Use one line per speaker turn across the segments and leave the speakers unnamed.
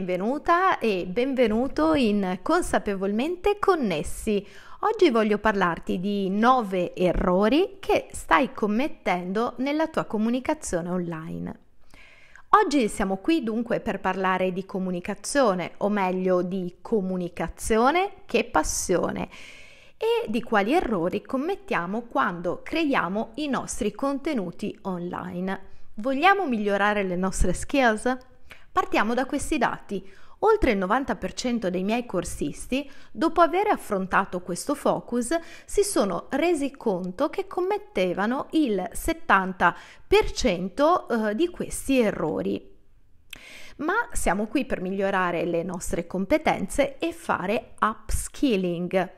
Benvenuta e benvenuto in Consapevolmente Connessi. Oggi voglio parlarti di 9 errori che stai commettendo nella tua comunicazione online. Oggi siamo qui dunque per parlare di comunicazione, o meglio di comunicazione che passione e di quali errori commettiamo quando creiamo i nostri contenuti online. Vogliamo migliorare le nostre skills? Partiamo da questi dati. Oltre il 90% dei miei corsisti, dopo aver affrontato questo focus, si sono resi conto che commettevano il 70% eh, di questi errori. Ma siamo qui per migliorare le nostre competenze e fare upskilling.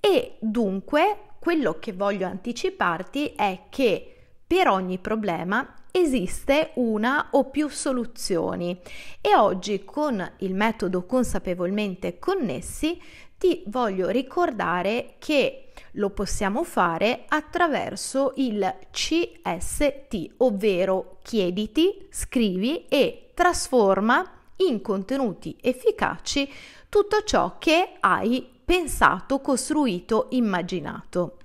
E dunque quello che voglio anticiparti è che per ogni problema esiste una o più soluzioni e oggi con il metodo consapevolmente connessi ti voglio ricordare che lo possiamo fare attraverso il CST, ovvero chiediti, scrivi e trasforma in contenuti efficaci tutto ciò che hai pensato, costruito, immaginato.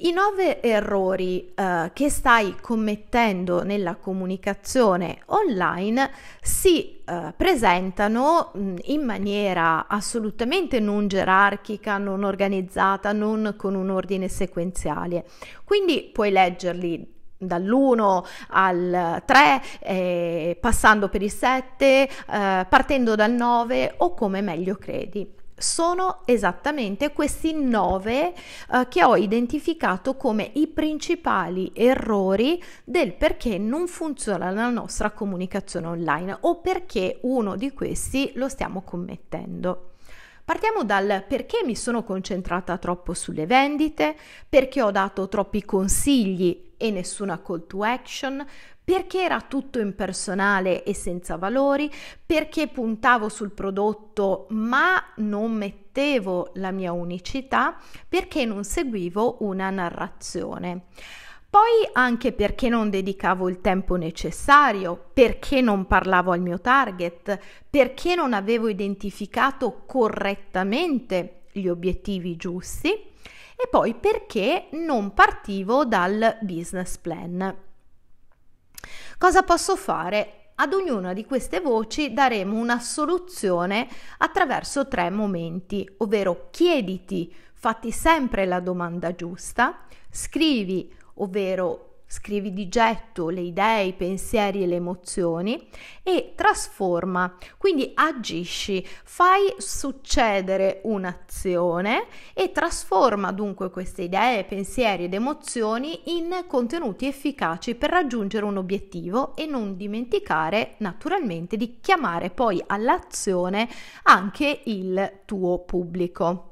I nove errori eh, che stai commettendo nella comunicazione online si eh, presentano mm, in maniera assolutamente non gerarchica, non organizzata, non con un ordine sequenziale. Quindi puoi leggerli dall'1 al 3, eh, passando per il 7, eh, partendo dal 9 o come meglio credi sono esattamente questi nove eh, che ho identificato come i principali errori del perché non funziona la nostra comunicazione online o perché uno di questi lo stiamo commettendo. Partiamo dal perché mi sono concentrata troppo sulle vendite, perché ho dato troppi consigli e nessuna call to action, perché era tutto impersonale e senza valori, perché puntavo sul prodotto ma non mettevo la mia unicità, perché non seguivo una narrazione. Poi anche perché non dedicavo il tempo necessario, perché non parlavo al mio target, perché non avevo identificato correttamente gli obiettivi giusti e poi perché non partivo dal business plan. Cosa posso fare? Ad ognuna di queste voci daremo una soluzione attraverso tre momenti, ovvero chiediti, fatti sempre la domanda giusta, scrivi, ovvero scrivi di getto le idee, i pensieri e le emozioni e trasforma, quindi agisci, fai succedere un'azione e trasforma dunque queste idee, pensieri ed emozioni in contenuti efficaci per raggiungere un obiettivo e non dimenticare naturalmente di chiamare poi all'azione anche il tuo pubblico.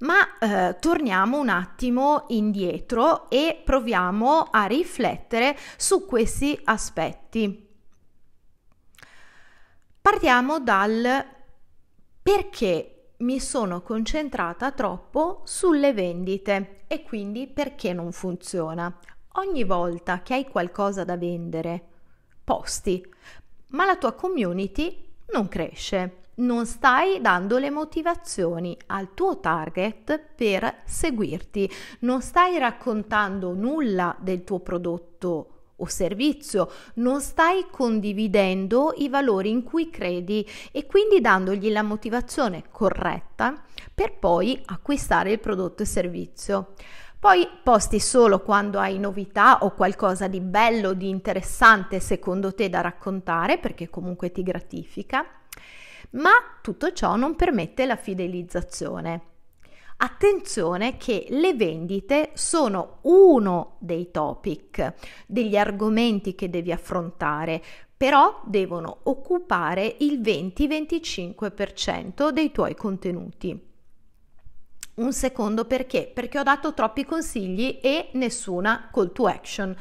Ma eh, torniamo un attimo indietro e proviamo a riflettere su questi aspetti. Partiamo dal perché mi sono concentrata troppo sulle vendite e quindi perché non funziona. Ogni volta che hai qualcosa da vendere, posti, ma la tua community non cresce non stai dando le motivazioni al tuo target per seguirti, non stai raccontando nulla del tuo prodotto o servizio, non stai condividendo i valori in cui credi e quindi dandogli la motivazione corretta per poi acquistare il prodotto e servizio. Poi posti solo quando hai novità o qualcosa di bello, di interessante secondo te da raccontare, perché comunque ti gratifica ma tutto ciò non permette la fidelizzazione. Attenzione che le vendite sono uno dei topic, degli argomenti che devi affrontare, però devono occupare il 20-25% dei tuoi contenuti. Un secondo perché? Perché ho dato troppi consigli e nessuna call to action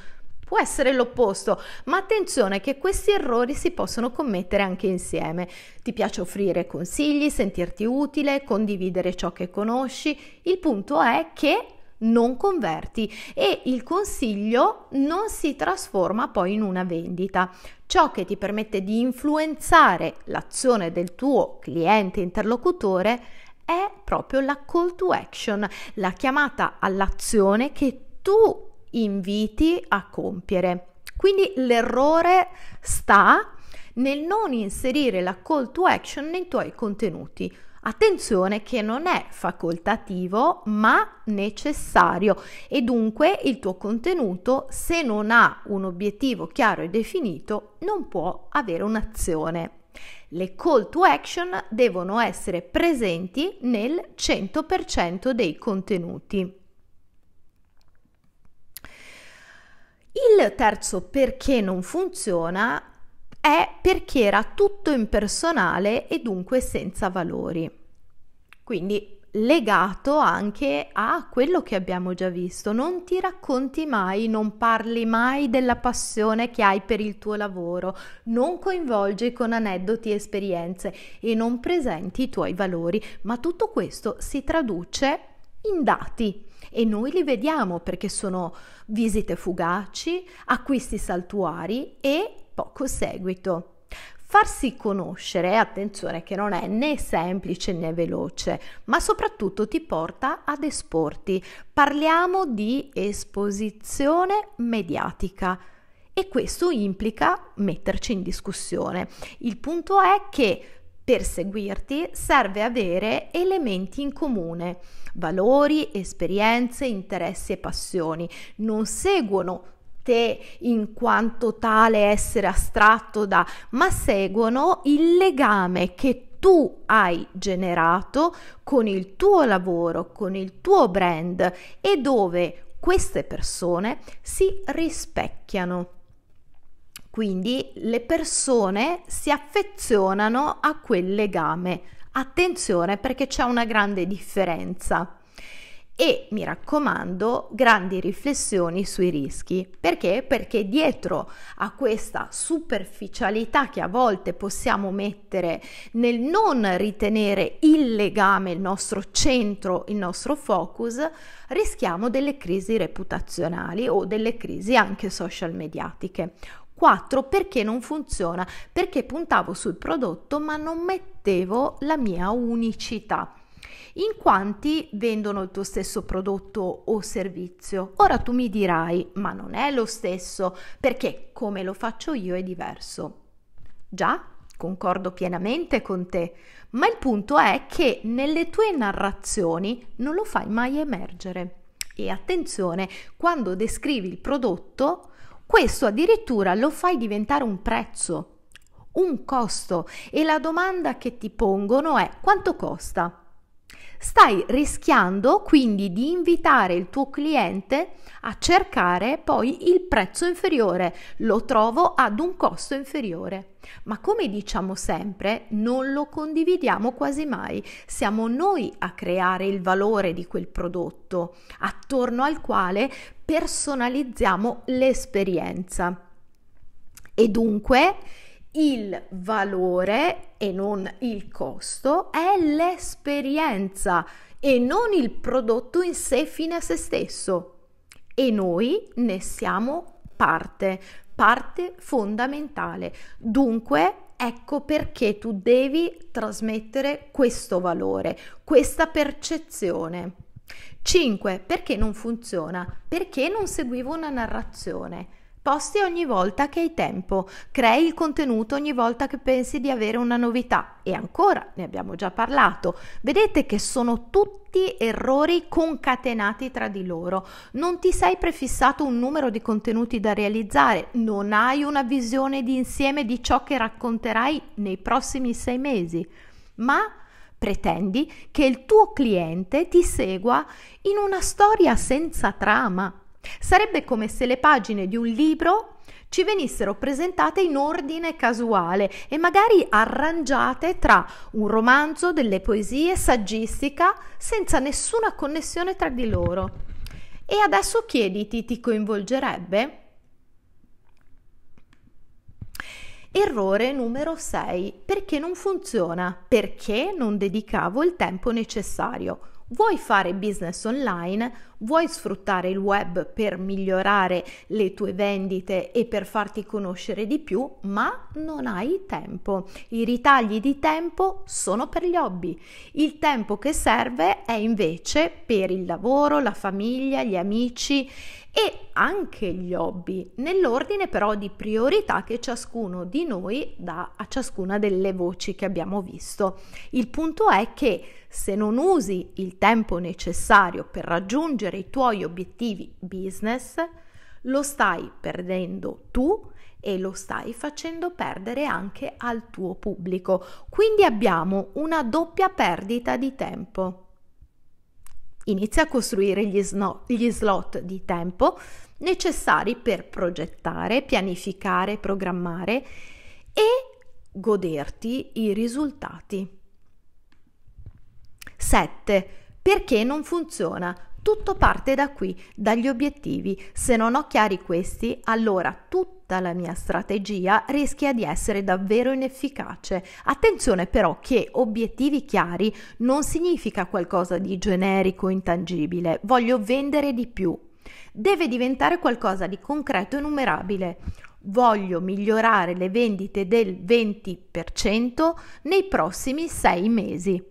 può essere l'opposto, ma attenzione che questi errori si possono commettere anche insieme. Ti piace offrire consigli, sentirti utile, condividere ciò che conosci. Il punto è che non converti e il consiglio non si trasforma poi in una vendita. Ciò che ti permette di influenzare l'azione del tuo cliente interlocutore è proprio la call to action, la chiamata all'azione che tu inviti a compiere. Quindi l'errore sta nel non inserire la call to action nei tuoi contenuti. Attenzione che non è facoltativo ma necessario e dunque il tuo contenuto se non ha un obiettivo chiaro e definito non può avere un'azione. Le call to action devono essere presenti nel 100% dei contenuti. Il terzo perché non funziona è perché era tutto impersonale e dunque senza valori. Quindi legato anche a quello che abbiamo già visto. Non ti racconti mai, non parli mai della passione che hai per il tuo lavoro, non coinvolgi con aneddoti e esperienze e non presenti i tuoi valori, ma tutto questo si traduce in dati e noi li vediamo perché sono visite fugaci, acquisti saltuari e poco seguito. Farsi conoscere, attenzione che non è né semplice né veloce, ma soprattutto ti porta ad esporti. Parliamo di esposizione mediatica e questo implica metterci in discussione. Il punto è che per seguirti serve avere elementi in comune, valori, esperienze, interessi e passioni. Non seguono te in quanto tale essere astratto da, ma seguono il legame che tu hai generato con il tuo lavoro, con il tuo brand e dove queste persone si rispecchiano. Quindi le persone si affezionano a quel legame. Attenzione perché c'è una grande differenza. E mi raccomando, grandi riflessioni sui rischi. Perché? Perché dietro a questa superficialità che a volte possiamo mettere nel non ritenere il legame il nostro centro, il nostro focus, rischiamo delle crisi reputazionali o delle crisi anche social mediatiche. 4 perché non funziona, perché puntavo sul prodotto ma non mettevo la mia unicità. In quanti vendono il tuo stesso prodotto o servizio? Ora tu mi dirai, ma non è lo stesso, perché come lo faccio io è diverso. Già, concordo pienamente con te, ma il punto è che nelle tue narrazioni non lo fai mai emergere. E attenzione, quando descrivi il prodotto, questo addirittura lo fai diventare un prezzo, un costo e la domanda che ti pongono è quanto costa? Stai rischiando quindi di invitare il tuo cliente a cercare poi il prezzo inferiore, lo trovo ad un costo inferiore. Ma come diciamo sempre, non lo condividiamo quasi mai. Siamo noi a creare il valore di quel prodotto, attorno al quale personalizziamo l'esperienza. E dunque il valore e non il costo è l'esperienza e non il prodotto in sé fine a se stesso. E noi ne siamo parte, parte fondamentale. Dunque, ecco perché tu devi trasmettere questo valore, questa percezione. 5. Perché non funziona? Perché non seguivo una narrazione? Posti ogni volta che hai tempo, crei il contenuto ogni volta che pensi di avere una novità e ancora ne abbiamo già parlato. Vedete che sono tutti errori concatenati tra di loro. Non ti sei prefissato un numero di contenuti da realizzare, non hai una visione d'insieme di ciò che racconterai nei prossimi sei mesi, ma pretendi che il tuo cliente ti segua in una storia senza trama Sarebbe come se le pagine di un libro ci venissero presentate in ordine casuale e magari arrangiate tra un romanzo, delle poesie, saggistica, senza nessuna connessione tra di loro. E adesso chiediti, ti coinvolgerebbe? Errore numero 6. Perché non funziona? Perché non dedicavo il tempo necessario? Vuoi fare business online? Vuoi sfruttare il web per migliorare le tue vendite e per farti conoscere di più, ma non hai tempo. I ritagli di tempo sono per gli hobby. Il tempo che serve è invece per il lavoro, la famiglia, gli amici e anche gli hobby, nell'ordine però di priorità che ciascuno di noi dà a ciascuna delle voci che abbiamo visto. Il punto è che se non usi il tempo necessario per raggiungere i tuoi obiettivi business, lo stai perdendo tu e lo stai facendo perdere anche al tuo pubblico. Quindi abbiamo una doppia perdita di tempo. Inizia a costruire gli, sno- gli slot di tempo necessari per progettare, pianificare, programmare e goderti i risultati. 7. Perché non funziona? Tutto parte da qui, dagli obiettivi. Se non ho chiari questi, allora tutto tutta la mia strategia rischia di essere davvero inefficace. Attenzione però che obiettivi chiari non significa qualcosa di generico o intangibile, voglio vendere di più. Deve diventare qualcosa di concreto e numerabile. Voglio migliorare le vendite del 20% nei prossimi sei mesi.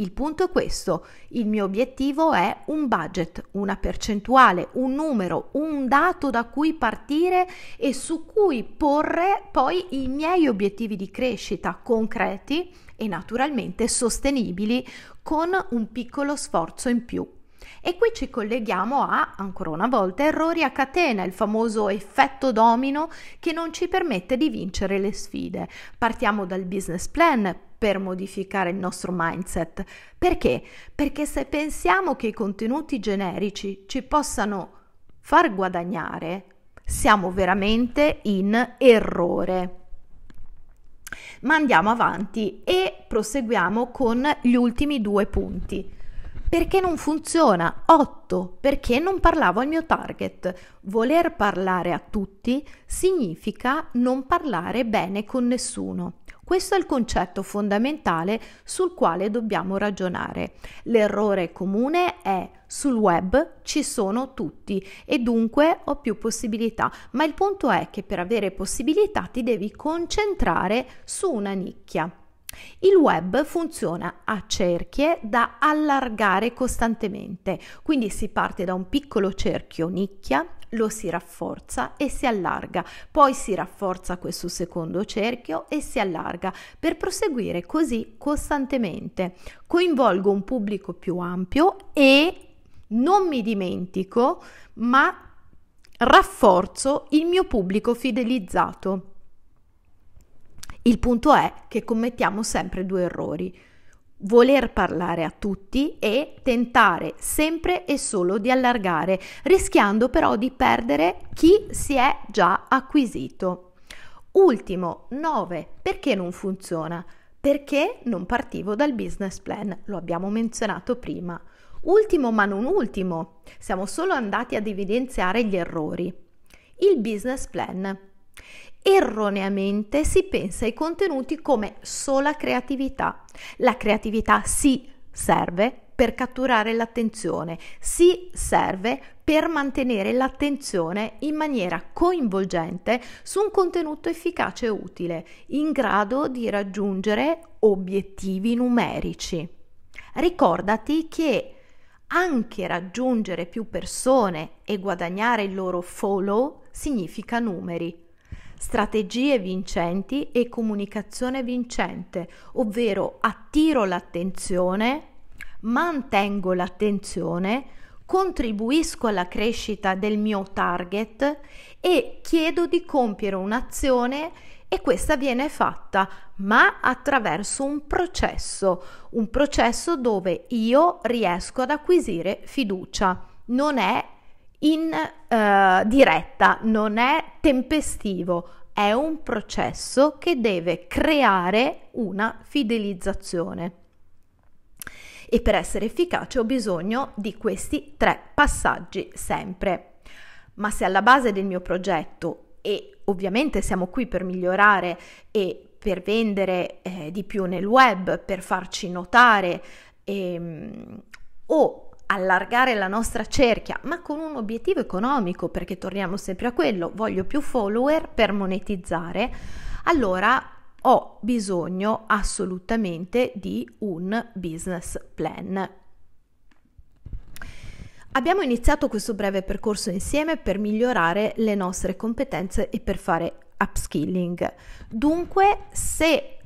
Il punto è questo, il mio obiettivo è un budget, una percentuale, un numero, un dato da cui partire e su cui porre poi i miei obiettivi di crescita concreti e naturalmente sostenibili con un piccolo sforzo in più. E qui ci colleghiamo a, ancora una volta, errori a catena, il famoso effetto domino che non ci permette di vincere le sfide. Partiamo dal business plan per modificare il nostro mindset. Perché? Perché se pensiamo che i contenuti generici ci possano far guadagnare, siamo veramente in errore. Ma andiamo avanti e proseguiamo con gli ultimi due punti. Perché non funziona? 8. Perché non parlavo al mio target. Voler parlare a tutti significa non parlare bene con nessuno. Questo è il concetto fondamentale sul quale dobbiamo ragionare. L'errore comune è sul web ci sono tutti e dunque ho più possibilità, ma il punto è che per avere possibilità ti devi concentrare su una nicchia. Il web funziona a cerchie da allargare costantemente, quindi si parte da un piccolo cerchio nicchia, lo si rafforza e si allarga, poi si rafforza questo secondo cerchio e si allarga per proseguire così costantemente. Coinvolgo un pubblico più ampio e non mi dimentico, ma rafforzo il mio pubblico fidelizzato. Il punto è che commettiamo sempre due errori. Voler parlare a tutti e tentare sempre e solo di allargare, rischiando però di perdere chi si è già acquisito. Ultimo, 9. Perché non funziona? Perché non partivo dal business plan, lo abbiamo menzionato prima. Ultimo ma non ultimo, siamo solo andati ad evidenziare gli errori. Il business plan Erroneamente si pensa ai contenuti come sola creatività. La creatività sì serve per catturare l'attenzione, sì serve per mantenere l'attenzione in maniera coinvolgente su un contenuto efficace e utile, in grado di raggiungere obiettivi numerici. Ricordati che anche raggiungere più persone e guadagnare il loro follow significa numeri strategie vincenti e comunicazione vincente, ovvero attiro l'attenzione, mantengo l'attenzione, contribuisco alla crescita del mio target e chiedo di compiere un'azione e questa viene fatta ma attraverso un processo, un processo dove io riesco ad acquisire fiducia. Non è in uh, diretta, non è tempestivo, è un processo che deve creare una fidelizzazione. E per essere efficace ho bisogno di questi tre passaggi sempre. Ma se alla base del mio progetto, e ovviamente siamo qui per migliorare e per vendere eh, di più nel web, per farci notare, ehm, o allargare la nostra cerchia, ma con un obiettivo economico, perché torniamo sempre a quello, voglio più follower per monetizzare, allora ho bisogno assolutamente di un business plan. Abbiamo iniziato questo breve percorso insieme per migliorare le nostre competenze e per fare upskilling. Dunque, se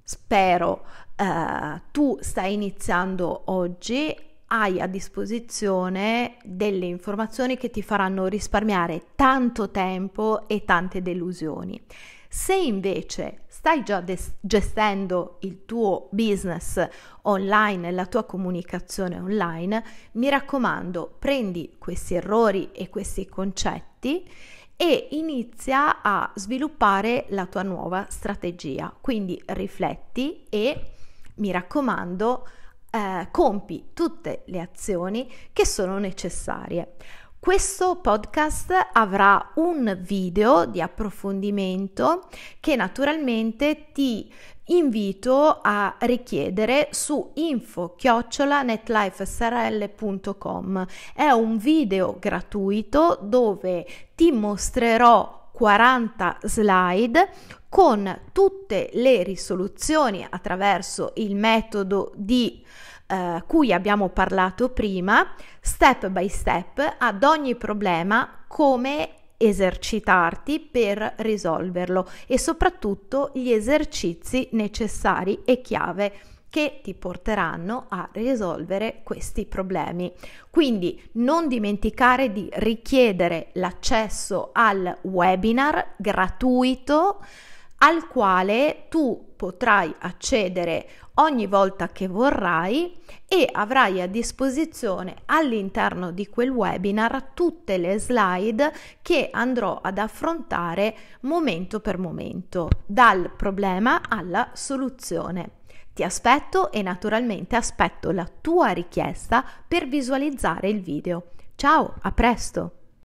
spero eh, tu stai iniziando oggi hai a disposizione delle informazioni che ti faranno risparmiare tanto tempo e tante delusioni. Se invece stai già des- gestendo il tuo business online, la tua comunicazione online, mi raccomando, prendi questi errori e questi concetti e inizia a sviluppare la tua nuova strategia. Quindi rifletti e mi raccomando, eh, compi tutte le azioni che sono necessarie. Questo podcast avrà un video di approfondimento che naturalmente ti invito a richiedere su info-netlifesrl.com. È un video gratuito dove ti mostrerò 40 slide con tutte le risoluzioni attraverso il metodo di eh, cui abbiamo parlato prima, step by step, ad ogni problema come esercitarti per risolverlo e soprattutto gli esercizi necessari e chiave che ti porteranno a risolvere questi problemi. Quindi non dimenticare di richiedere l'accesso al webinar gratuito al quale tu potrai accedere ogni volta che vorrai e avrai a disposizione all'interno di quel webinar tutte le slide che andrò ad affrontare momento per momento, dal problema alla soluzione ti aspetto e naturalmente aspetto la tua richiesta per visualizzare il video. Ciao, a presto!